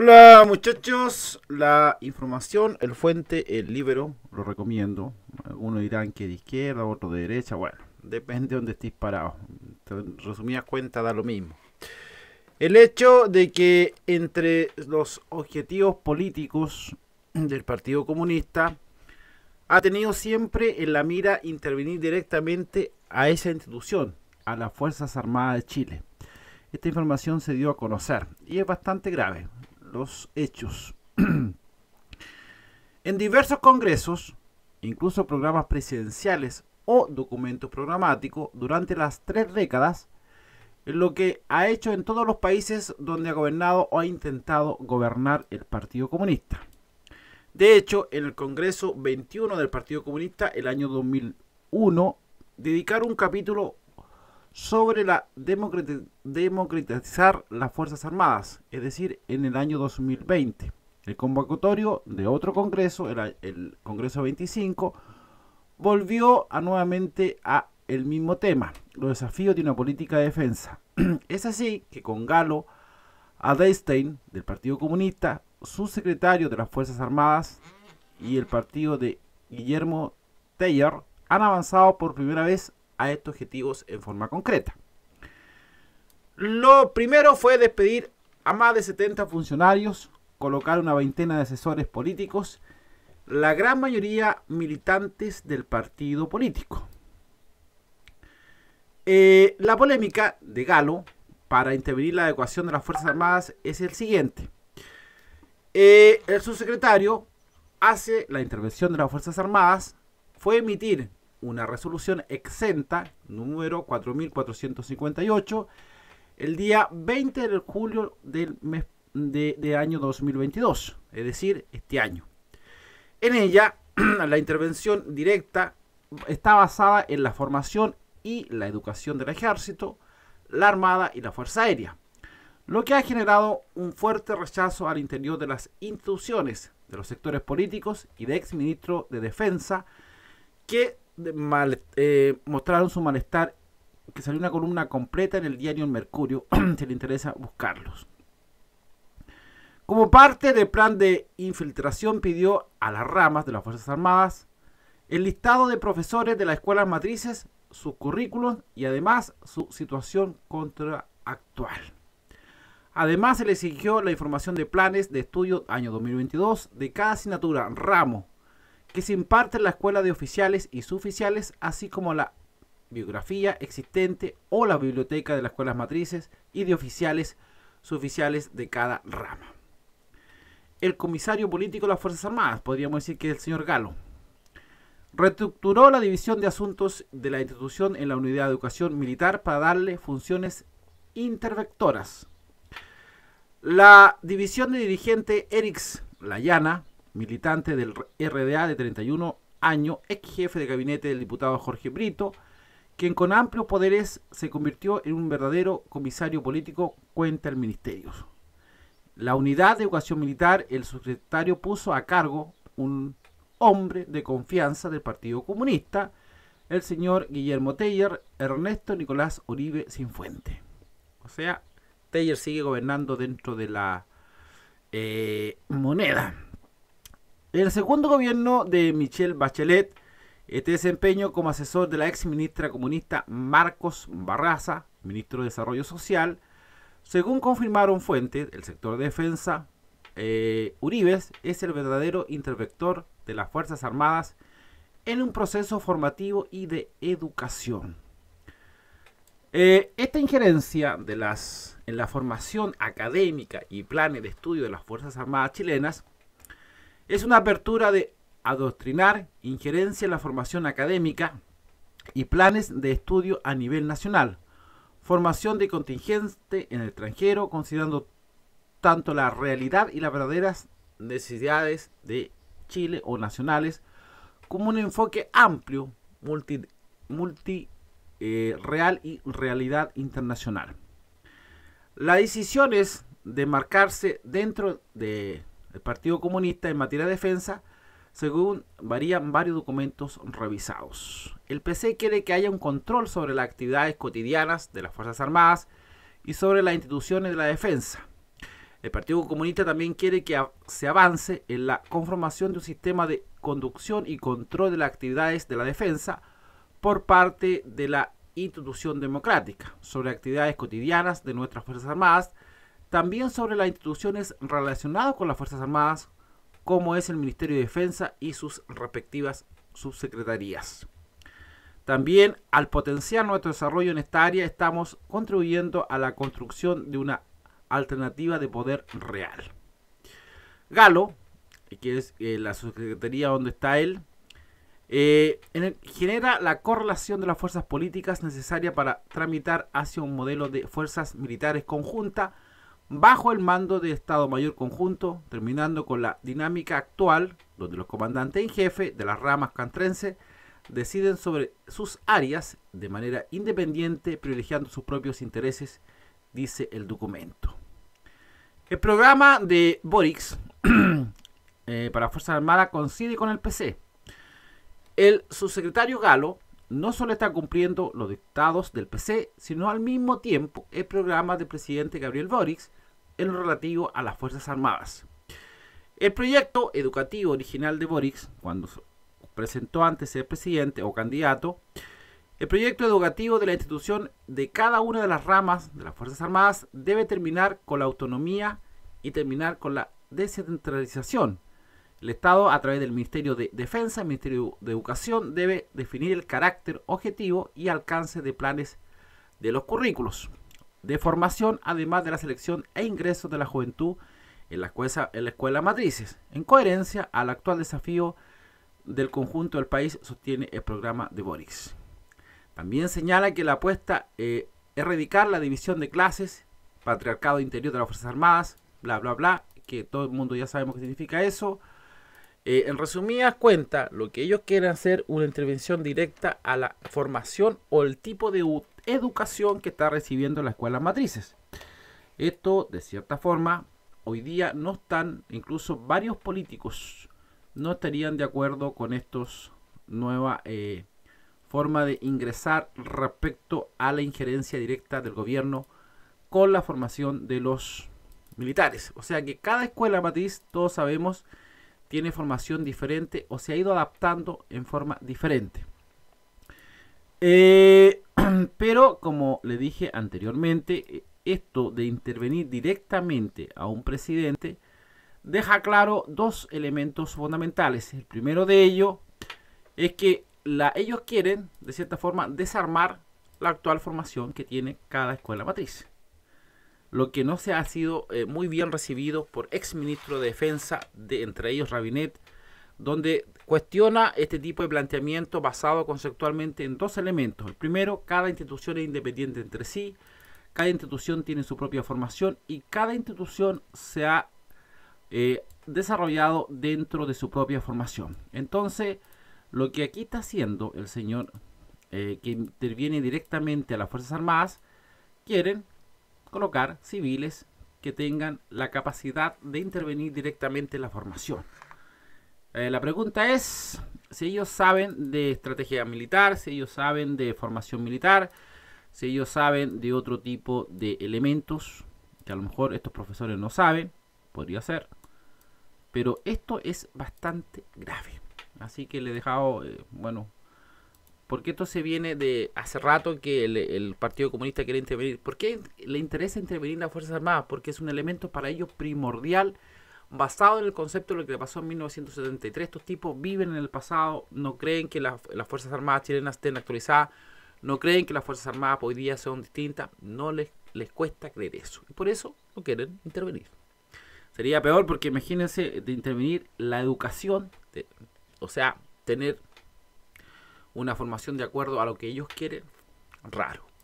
Hola muchachos, la información, el fuente, el libro, lo recomiendo. Algunos dirán que de izquierda, otro de derecha, bueno, depende de donde estés parado. En resumidas cuentas da lo mismo. El hecho de que entre los objetivos políticos del Partido Comunista ha tenido siempre en la mira intervenir directamente a esa institución, a las Fuerzas Armadas de Chile. Esta información se dio a conocer y es bastante grave los hechos. en diversos congresos, incluso programas presidenciales o documentos programáticos durante las tres décadas, lo que ha hecho en todos los países donde ha gobernado o ha intentado gobernar el Partido Comunista. De hecho, en el Congreso 21 del Partido Comunista, el año 2001, dedicaron un capítulo sobre la democratizar las Fuerzas Armadas, es decir, en el año 2020. El convocatorio de otro Congreso, el, el Congreso 25, volvió a nuevamente a el mismo tema, los desafíos de una política de defensa. es así que con Galo Adestein, del Partido Comunista, su secretario de las Fuerzas Armadas y el partido de Guillermo Taylor han avanzado por primera vez a estos objetivos en forma concreta. Lo primero fue despedir a más de 70 funcionarios, colocar una veintena de asesores políticos, la gran mayoría militantes del partido político. Eh, la polémica de Galo para intervenir la adecuación de las Fuerzas Armadas es el siguiente. Eh, el subsecretario hace la intervención de las Fuerzas Armadas, fue emitir una resolución exenta número 4458 el día 20 de julio del mes de, año 2022, es decir, este año. En ella, la intervención directa está basada en la formación y la educación del ejército, la armada y la fuerza aérea, lo que ha generado un fuerte rechazo al interior de las instituciones, de los sectores políticos y de exministro de defensa que eh, mostraron su malestar que salió una columna completa en el diario Mercurio, Se le interesa buscarlos. Como parte del plan de infiltración pidió a las ramas de las Fuerzas Armadas el listado de profesores de las escuelas matrices, sus currículos y además su situación contraactual. Además se le exigió la información de planes de estudio año 2022 de cada asignatura, ramo, que se imparte en la escuela de oficiales y suboficiales, así como la biografía existente o la biblioteca de las escuelas matrices y de oficiales suboficiales de cada rama. El comisario político de las Fuerzas Armadas, podríamos decir que es el señor Galo, reestructuró la división de asuntos de la institución en la unidad de educación militar para darle funciones intervectoras. La división de dirigente Erics Layana militante del RDA de 31 años, ex jefe de gabinete del diputado Jorge Brito, quien con amplios poderes se convirtió en un verdadero comisario político, cuenta el ministerio. La unidad de educación militar, el secretario puso a cargo un hombre de confianza del Partido Comunista, el señor Guillermo Teller, Ernesto Nicolás Oribe Sinfuente. O sea, Teller sigue gobernando dentro de la eh, moneda. El segundo gobierno de Michelle Bachelet, este desempeño como asesor de la ex ministra comunista Marcos Barraza, ministro de Desarrollo Social, según confirmaron fuentes, del sector de defensa, eh, Uribe es el verdadero intervector de las Fuerzas Armadas en un proceso formativo y de educación. Eh, esta injerencia en la formación académica y planes de estudio de las Fuerzas Armadas chilenas es una apertura de adoctrinar, injerencia en la formación académica y planes de estudio a nivel nacional, formación de contingente en el extranjero, considerando tanto la realidad y las verdaderas necesidades de Chile o nacionales, como un enfoque amplio, multi, multi eh, real y realidad internacional. la decisión es de marcarse dentro de el Partido Comunista en materia de defensa, según varían varios documentos revisados. El PC quiere que haya un control sobre las actividades cotidianas de las Fuerzas Armadas y sobre las instituciones de la defensa. El Partido Comunista también quiere que se avance en la conformación de un sistema de conducción y control de las actividades de la defensa por parte de la institución democrática sobre actividades cotidianas de nuestras Fuerzas Armadas también sobre las instituciones relacionadas con las Fuerzas Armadas, como es el Ministerio de Defensa y sus respectivas subsecretarías. También al potenciar nuestro desarrollo en esta área estamos contribuyendo a la construcción de una alternativa de poder real. Galo, que es eh, la subsecretaría donde está él, eh, genera la correlación de las fuerzas políticas necesarias para tramitar hacia un modelo de fuerzas militares conjunta bajo el mando de Estado Mayor Conjunto, terminando con la dinámica actual donde los comandantes en jefe de las ramas cantrense deciden sobre sus áreas de manera independiente, privilegiando sus propios intereses, dice el documento. El programa de Borix eh, para Fuerza Armada coincide con el PC. El subsecretario Galo no solo está cumpliendo los dictados del PC, sino al mismo tiempo el programa del presidente Gabriel Boric en lo relativo a las Fuerzas Armadas. El proyecto educativo original de Boric, cuando presentó antes ser presidente o candidato, el proyecto educativo de la institución de cada una de las ramas de las Fuerzas Armadas debe terminar con la autonomía y terminar con la descentralización el Estado, a través del Ministerio de Defensa, el Ministerio de Educación, debe definir el carácter objetivo y alcance de planes de los currículos de formación, además de la selección e ingresos de la juventud en la, escuela, matrices. En coherencia al actual desafío del conjunto del país, sostiene el programa de Boris. También señala que la apuesta eh, es erradicar la división de clases, patriarcado interior de las Fuerzas Armadas, bla, bla, bla, que todo el mundo ya sabemos qué significa eso eh, en resumidas cuentas, lo que ellos quieren hacer una intervención directa a la formación o el tipo de educación que está recibiendo la escuela matrices. Esto, de cierta forma, hoy día no están, incluso varios políticos no estarían de acuerdo con estos nueva eh, forma de ingresar respecto a la injerencia directa del gobierno con la formación de los militares. O sea que cada escuela matriz, todos sabemos, tiene formación diferente o se ha ido adaptando en forma diferente. Eh, pero como le dije anteriormente, eh, esto de intervenir directamente a un presidente deja claro dos elementos fundamentales. El primero de ellos es que la, ellos quieren, de cierta forma, desarmar la actual formación que tiene cada escuela matriz lo que no se ha sido eh, muy bien recibido por ex ministro de Defensa, de, entre ellos Rabinet, donde cuestiona este tipo de planteamiento basado conceptualmente en dos elementos. El primero, cada institución es independiente entre sí, cada institución tiene su propia formación y cada institución se ha eh, desarrollado dentro de su propia formación. Entonces, lo que aquí está haciendo el señor eh, que interviene directamente a las Fuerzas Armadas, quieren colocar civiles que tengan la capacidad de intervenir directamente en la formación. Eh, la pregunta es si ellos saben de estrategia militar, si ellos saben de formación militar, si ellos saben de otro tipo de elementos que a lo mejor estos profesores no saben, podría ser. Pero esto es bastante grave. Así que le he dejado, eh, bueno, porque esto se viene de hace rato que el, Partido Comunista quiere intervenir. ¿Por qué le interesa intervenir las Fuerzas Armadas? Porque es un elemento para ellos primordial, basado en el concepto de lo que le pasó en 1973. Estos tipos viven en el pasado, no creen que las Fuerzas Armadas chilenas estén actualizadas, no creen que las Fuerzas Armadas hoy día sean distintas, no les, les cuesta creer eso. Y por eso no quieren intervenir. Sería peor porque imagínense de intervenir la educación, o sea, tener una formación de acuerdo a lo que ellos quieren, raro.